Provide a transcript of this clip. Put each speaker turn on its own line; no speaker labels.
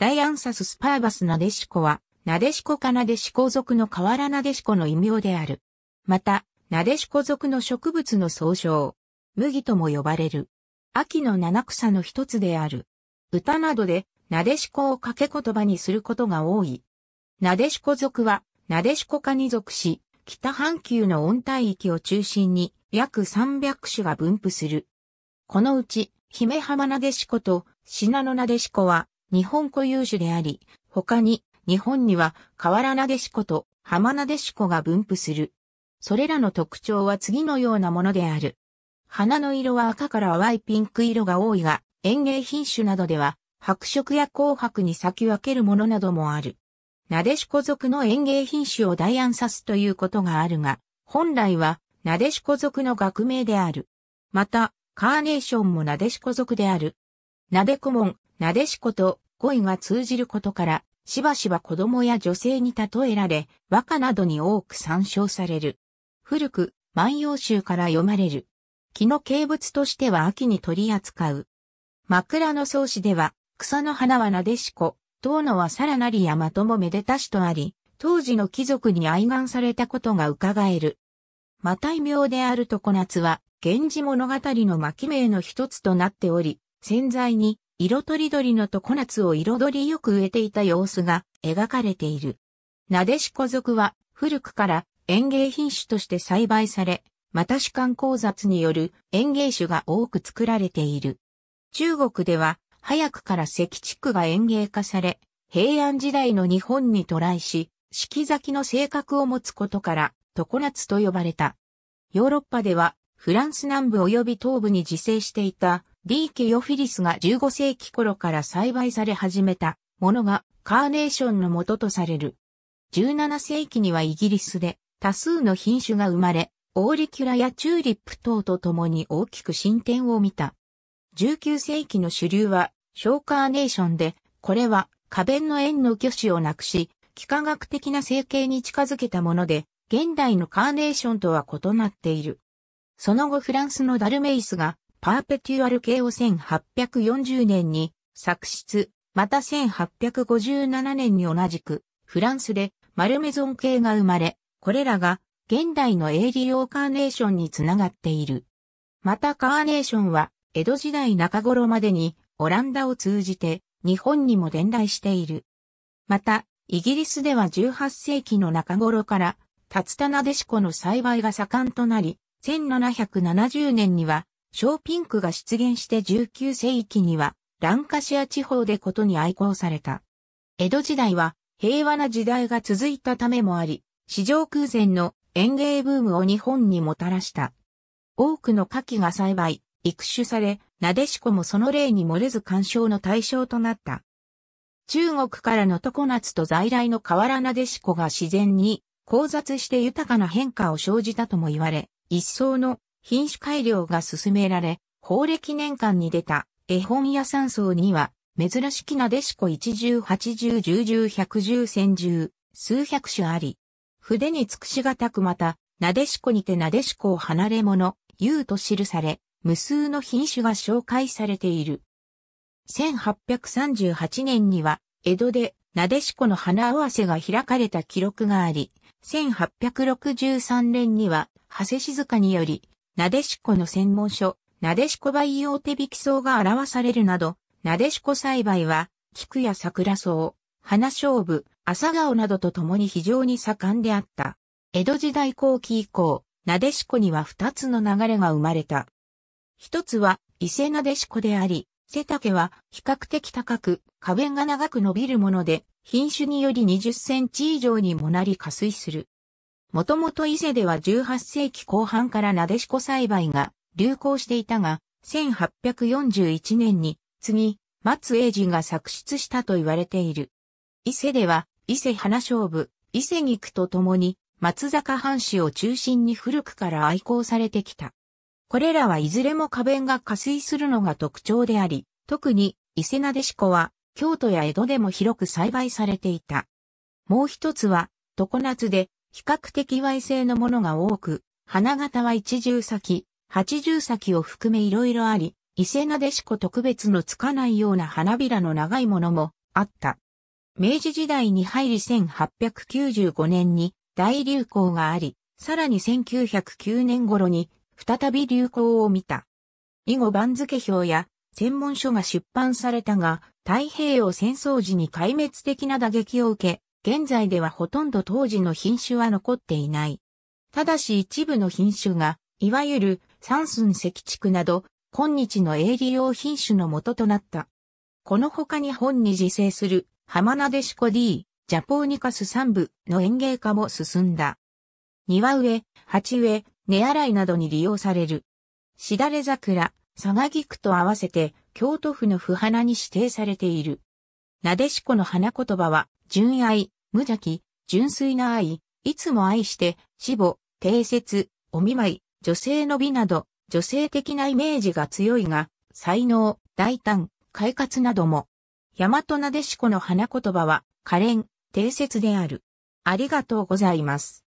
ダイアンサススパーバスナデシコは、ナデシコかナデシコ属の河原ナデシコの異名である。また、ナデシコ属の植物の総称、麦とも呼ばれる。秋の七草の一つである。歌などで、なでしこを掛け言葉にすることが多い。なでしこ族は、なでしこ科に属し、北半球の温帯域を中心に約300種が分布する。このうち、姫浜なでしこと、信濃なでしこは、日本固有種であり、他に日本には河原なでしこと浜なでしこが分布する。それらの特徴は次のようなものである。花の色は赤から淡いピンク色が多いが、園芸品種などでは白色や紅白に咲き分けるものなどもある。なでしこ族の園芸品種を代案さすということがあるが、本来はなでしこ族の学名である。また、カーネーションもなでしこ族である。なでこもん、なでしこと恋が通じることから、しばしば子供や女性に例えられ、和歌などに多く参照される。古く、万葉集から読まれる。木の景物としては秋に取り扱う。枕草子では、草の花はなでしこ、遠野はさらなり山ともめでたしとあり、当時の貴族に愛願されたことが伺える。また異名である常夏は、源氏物語の巻名の一つとなっており、潜在に色とりどりの常夏を彩りよく植えていた様子が描かれている。なでしこ族は古くから園芸品種として栽培され、また主観交雑による園芸種が多く作られている。中国では早くから石竹が園芸化され、平安時代の日本に渡来し、四季咲きの性格を持つことから、常夏と呼ばれた。ヨーロッパでは、フランス南部及び東部に自生していたリーケヨフィリスが15世紀頃から栽培され始めたものがカーネーションの元とされる。17世紀にはイギリスで多数の品種が生まれ、オーリキュラやチューリップ等と共に大きく進展を見た。19世紀の主流は小カーネーションで、これは花弁の円の挙手をなくし、幾何学的な成形に近づけたもので、現代のカーネーションとは異なっている。その後フランスのダルメイスがパーペテュアル系を1840年に作出、また1857年に同じくフランスでマルメゾン系が生まれ、これらが現代のエイリオーカーネーションにつながっている。またカーネーションは江戸時代中頃までにオランダを通じて日本にも伝来している。また、イギリスでは18世紀の中頃から、タツタナデシコの栽培が盛んとなり、1770年には小ピンクが出現して19世紀には、ランカシア地方でことに愛好された。江戸時代は平和な時代が続いたためもあり、史上空前の園芸ブームを日本にもたらした。多くの牡蠣が栽培、育種され、なでしこもその例に漏れず干渉の対象となった。中国からの常夏と在来の河原なでしこが自然に交雑して豊かな変化を生じたとも言われ、一層の品種改良が進められ、法暦年間に出た絵本屋山荘には、珍しきなでしこ一十八十十十百十千十、数百種あり。筆に尽くしがたくまた、なでしこにてなでしこを離れ者、言うと記され、無数の品種が紹介されている。1838年には、江戸で、なでしこの花合わせが開かれた記録があり、1863年には、長谷静香により、なでしこの専門書、なでしこ培養手引き草が表されるなど、なでしこ栽培は、菊や桜草、花勝負、朝顔などと共に非常に盛んであった。江戸時代後期以降、なでしこには二つの流れが生まれた。一つは、伊勢なでしこであり、背丈は比較的高く、花弁が長く伸びるもので、品種により20センチ以上にもなり加水する。もともと伊勢では18世紀後半からなでしこ栽培が流行していたが、1841年に次、松英治が作出したと言われている。伊勢では、伊勢花勝負、伊勢菊と共に、松坂藩士を中心に古くから愛好されてきた。これらはいずれも花弁が加水するのが特徴であり、特に伊勢なでしこは京都や江戸でも広く栽培されていた。もう一つは、常夏で比較的矮性のものが多く、花形は一重咲き、八重咲きを含め色々あり、伊勢なでしこ特別のつかないような花びらの長いものもあった。明治時代に入り1895年に大流行があり、さらに1909年頃に再び流行を見た。以後番付表や専門書が出版されたが、太平洋戦争時に壊滅的な打撃を受け、現在ではほとんど当時の品種は残っていない。ただし一部の品種が、いわゆる三寸石竹など、今日の営利用品種の元となった。この他に本に自生する、浜なでしこ D、ジャポーニカス三部の園芸化も進んだ。庭植え、鉢植え、根洗いなどに利用される。しだれ桜、佐賀菊と合わせて、京都府の不花に指定されている。なでしこの花言葉は、純愛、無邪気、純粋な愛、いつも愛して、死母、定説、お見舞い、女性の美など、女性的なイメージが強いが、才能、大胆、快活なども。大和なでしこの花言葉は、可憐、定説である。ありがとうございます。